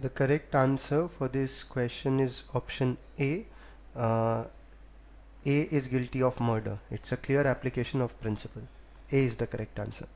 the correct answer for this question is option A. Uh, A is guilty of murder. It's a clear application of principle. A is the correct answer.